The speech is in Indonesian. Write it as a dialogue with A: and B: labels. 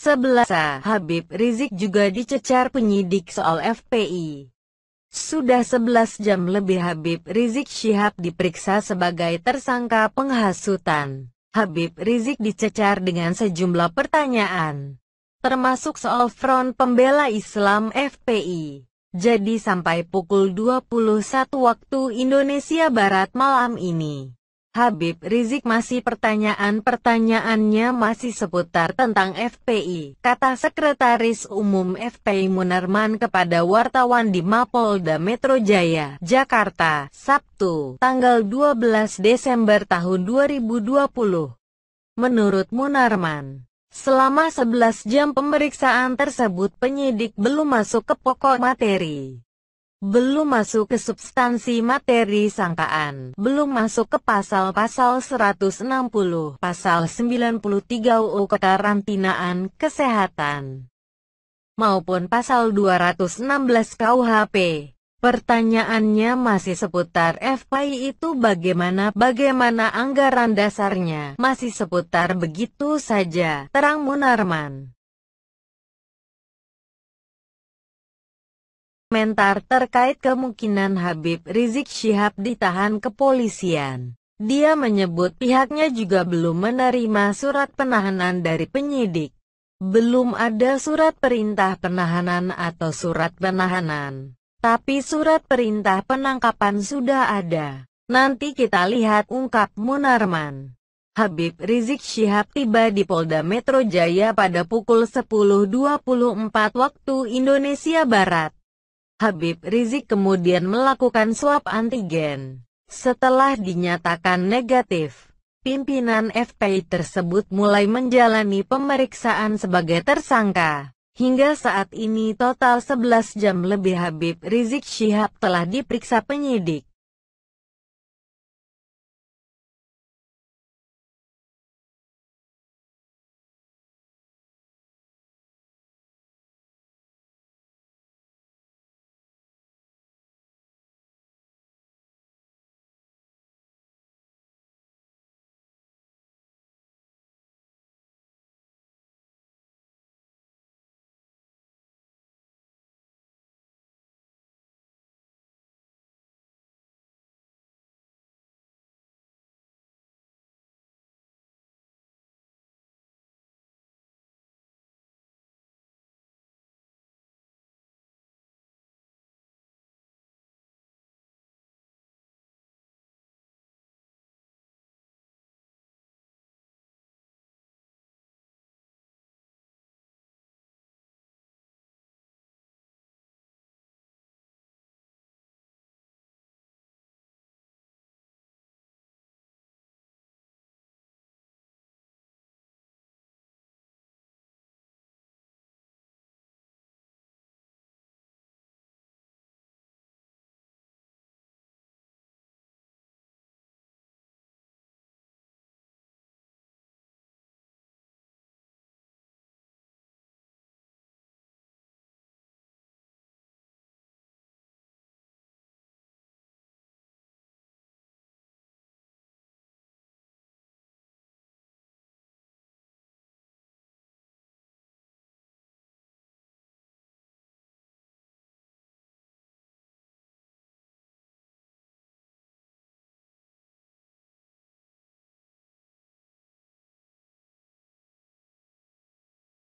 A: Sebelasa Habib Rizik juga dicecar penyidik soal FPI. Sudah 11 jam lebih Habib Rizik Syihab diperiksa sebagai tersangka penghasutan. Habib Rizik dicecar dengan sejumlah pertanyaan, termasuk soal Front Pembela Islam FPI. Jadi sampai pukul 21 waktu Indonesia Barat malam ini, Habib Rizik masih pertanyaan-pertanyaannya masih seputar tentang FPI, kata Sekretaris Umum FPI Munarman kepada wartawan di Mapolda Metro Jaya, Jakarta, Sabtu, tanggal 12 Desember tahun 2020. Menurut Munarman, Selama 11 jam pemeriksaan tersebut penyidik belum masuk ke pokok materi belum masuk ke substansi materi sangkaan, belum masuk ke pasal-pasal 160, pasal 93 UU Kekarantinaan Kesehatan, maupun pasal 216 KUHP. Pertanyaannya masih seputar FPI itu bagaimana, bagaimana anggaran dasarnya, masih seputar begitu saja, terang Munarman. komentar terkait kemungkinan Habib Rizik Syihab ditahan kepolisian. Dia menyebut pihaknya juga belum menerima surat penahanan dari penyidik. Belum ada surat perintah penahanan atau surat penahanan. Tapi surat perintah penangkapan sudah ada. Nanti kita lihat ungkap Munarman. Habib Rizik Syihab tiba di Polda Metro Jaya pada pukul 10.24 waktu Indonesia Barat. Habib Rizik kemudian melakukan swab antigen. Setelah dinyatakan negatif, pimpinan FPI tersebut mulai menjalani pemeriksaan sebagai tersangka. Hingga saat ini total 11 jam lebih Habib Rizik Syihab telah diperiksa penyidik.